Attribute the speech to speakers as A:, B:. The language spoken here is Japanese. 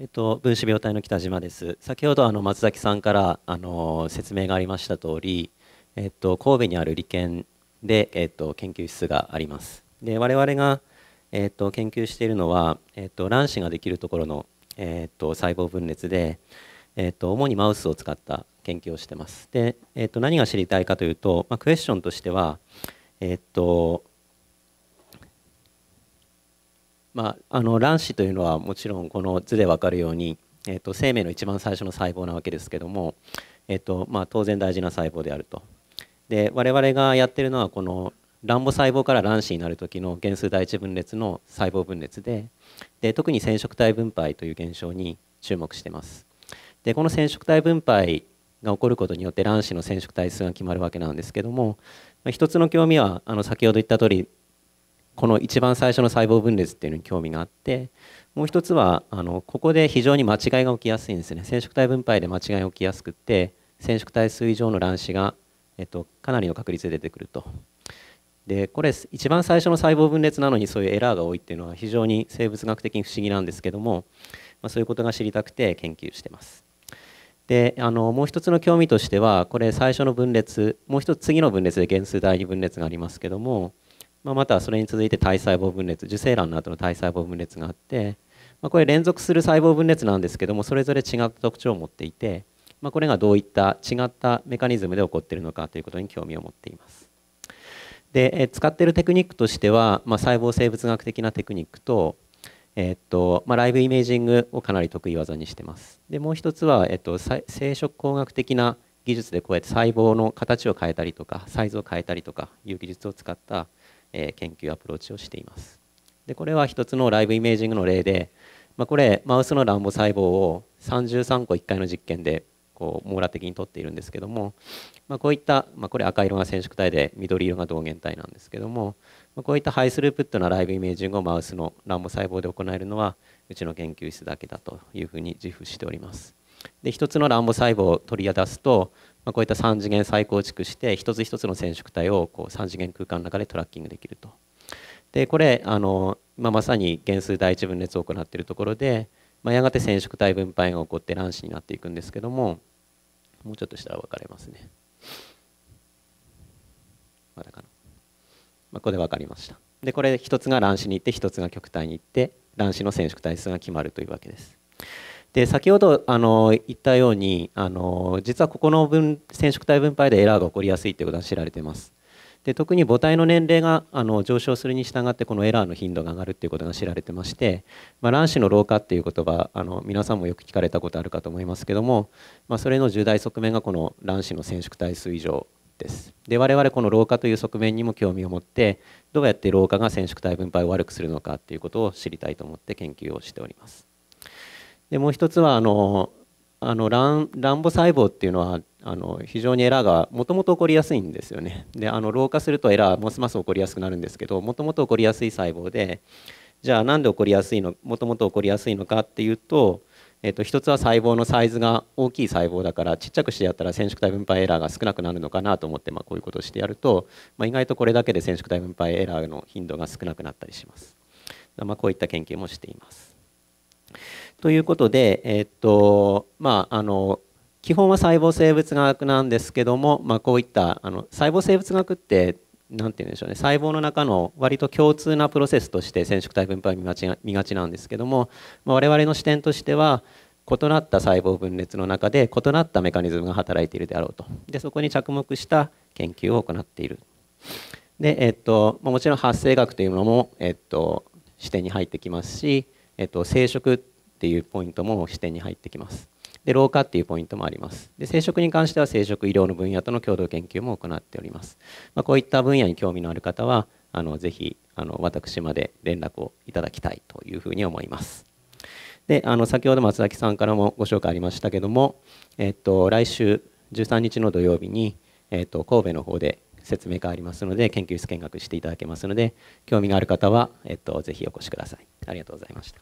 A: えっと、分子病態の北島です。先ほどあの松崎さんからあの説明がありました通り、えっと、神戸にある理研で、えっと、研究室があります。で我々が、えっと、研究しているのは、えっと、卵子ができるところの、えっと、細胞分裂で、えっと、主にマウスを使った研究をしてます。で、えっと、何が知りたいかというと、まあ、クエスチョンとしては、えっとまあ、あの卵子というのはもちろんこの図で分かるように、えっと、生命の一番最初の細胞なわけですけども、えっとまあ、当然大事な細胞であると。で我々がやってるのはこの卵母細胞から卵子になる時の原数第一分裂の細胞分裂でで特に染色体分配という現象に注目してます。でこの染色体分配が起こることによって卵子の染色体数が決まるわけなんですけども一つの興味はあの先ほど言った通りこの一番最初の細胞分裂っていうのに興味があってもう一つはあのここで非常に間違いが起きやすいんですね染色体分配で間違いが起きやすくって染色体数以上の卵子が、えっと、かなりの確率で出てくると。でこれ一番最初の細胞分裂なのにそういうエラーが多いっていうのは非常に生物学的に不思議なんですけども、まあ、そういうことが知りたくて研究してます。であのもう一つの興味としてはこれ最初の分裂もう一つ次の分裂で原数第二分裂がありますけどもまあ、またはそれに続いて体細胞分裂受精卵の後の体細胞分裂があって、まあ、これ連続する細胞分裂なんですけどもそれぞれ違った特徴を持っていて、まあ、これがどういった違ったメカニズムで起こっているのかということに興味を持っています。でえ使っているテクニックとしては、まあ、細胞生物学的なテクニックと,、えー、っとまあ、ライブイメージングをかなり得意技にしてます。でもう一つは、えー、っと、生殖工学的な技術でこうやって細胞の形を変えたりとかサイズを変えたりとかいう技術を使ったえ研究アプローチをしていますでこれは一つのライブイメージングの例で、まあ、これマウスの乱暴細胞を33個1回の実験でこう網羅的に取っているんですけども、まあ、こういった、まあ、これ赤色が染色体で緑色が同源体なんですけども、まこういったハイスループットなライブイメージングをマウスの乱暴細胞で行えるのはうちの研究室だけだというふうに自負しております。でつの卵母細胞を取り出すとまあ、こういった3次元再構築して一つ一つの染色体をこう3次元空間の中でトラッキングできると。でこれあの、まあ、まさに原数第一分裂を行っているところで、まあ、やがて染色体分配が起こって卵子になっていくんですけどももうちょっとしたら分かれますね。まだかな。まあ、ここで分かりました。でこれ一つが卵子に行って一つが極体に行って卵子の染色体数が決まるというわけです。で先ほどあの言ったようにあの実はここの分染色体分配でエラーが起こりやすいということが知られています。で特に母体の年齢があの上昇するに従ってこのエラーの頻度が上がるということが知られてまして、まあ、卵子の老化っていう言葉あの皆さんもよく聞かれたことあるかと思いますけども、まあ、それの重大側面がこの卵子の染色体数異常です。で我々この老化という側面にも興味を持ってどうやって老化が染色体分配を悪くするのかっていうことを知りたいと思って研究をしております。でもう一つはあのあの卵卵母細胞っていうのはあの非常にエラーがもともと起こりやすいんですよね。であの老化するとエラーますます起こりやすくなるんですけどもともと起こりやすい細胞でじゃあなんで起こりやすいのもともと起こりやすいのかっていうと、えっと、一つは細胞のサイズが大きい細胞だからちっちゃくしてやったら染色体分配エラーが少なくなるのかなと思って、まあ、こういうことをしてやると、まあ、意外とこれだけで染色体分配エラーの頻度が少なくなったりします。まあ、こういった研究もしています。ということで、えっとまあ、あの基本は細胞生物学なんですけども、まあ、こういったあの細胞生物学って何て言うんでしょうね細胞の中の割と共通なプロセスとして染色体分配見がち見がちなんですけども、まあ、我々の視点としては異なった細胞分裂の中で異なったメカニズムが働いているであろうとでそこに着目した研究を行っているで、えっと、もちろん発生学というのも、えっと、視点に入ってきますし、えっと、生殖っていうポイントも視点に入ってきます。で老化っていうポイントもあります。で生殖に関しては生殖医療の分野との共同研究も行っております。まあ、こういった分野に興味のある方はあのぜひあの私まで連絡をいただきたいというふうに思います。であの先ほど松崎さんからもご紹介ありましたけども、えっと、来週13日の土曜日に、えっと、神戸の方で説明会ありますので研究室見学していただけますので興味がある方は、えっと、ぜひお越しください。ありがとうございました。